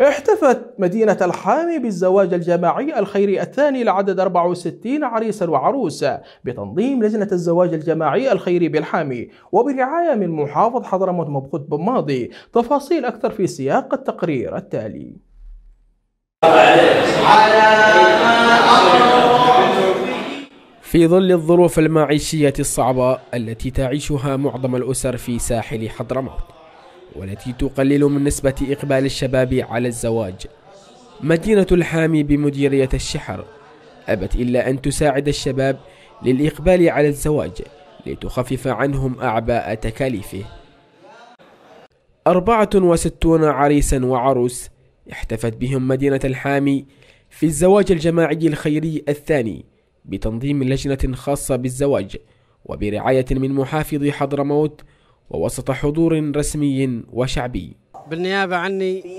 احتفت مدينة الحامي بالزواج الجماعي الخيري الثاني لعدد 64 عريسا وعروسا بتنظيم لجنة الزواج الجماعي الخيري بالحامي وبرعاية من محافظ حضرموت مبخوت بن ماضي تفاصيل أكثر في سياق التقرير التالي في ظل الظروف المعيشية الصعبة التي تعيشها معظم الأسر في ساحل حضرموت والتي تقلل من نسبة إقبال الشباب على الزواج مدينة الحامي بمديرية الشحر أبت إلا أن تساعد الشباب للإقبال على الزواج لتخفف عنهم أعباء تكاليفه 64 عريسا وعروس احتفت بهم مدينة الحامي في الزواج الجماعي الخيري الثاني بتنظيم لجنة خاصة بالزواج وبرعاية من محافظ حضرموت ووسط حضور رسمي وشعبي بالنيابة عني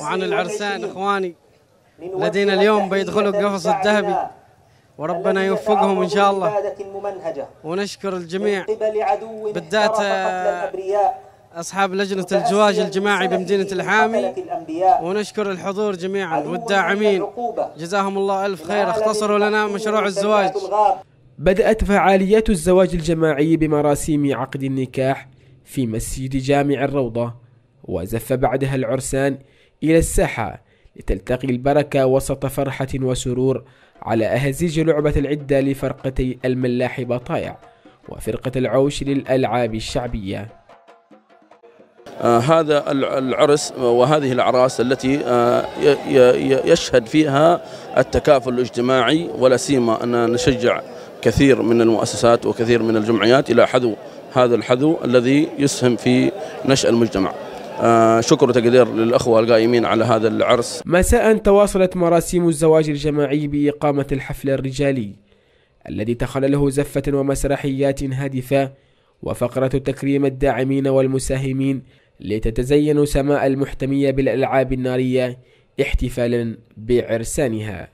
وعن العرسان إخواني الذين اليوم بيدخلوا القفص الذهبي وربنا يوفقهم إن شاء الله ونشكر الجميع بالذات أصحاب لجنة الزواج الجماعي بمدينة الحامي ونشكر الحضور جميعا والداعمين جزاهم الله ألف خير اختصروا لنا مشروع الزواج بدأت فعاليات الزواج الجماعي بمراسيم عقد النكاح في مسجد جامع الروضة وزف بعدها العرسان إلى الساحة لتلتقي البركة وسط فرحة وسرور على أهزيج لعبة العدة لفرقتي الملاح بطايع وفرقة العوش للألعاب الشعبية آه هذا العرس وهذه الأعراس التي آه يشهد فيها التكافل الاجتماعي ولا سيما أن نشجع كثير من المؤسسات وكثير من الجمعيات إلى حذو هذا الحذو الذي يسهم في نشأ المجتمع آه شكر وتقدير للأخوة القائمين على هذا العرس مساء تواصلت مراسيم الزواج الجماعي بإقامة الحفل الرجالي الذي تخلله زفة ومسرحيات هادفة وفقرة تكريم الداعمين والمساهمين لتتزين سماء المحتمية بالألعاب النارية احتفالا بعرسانها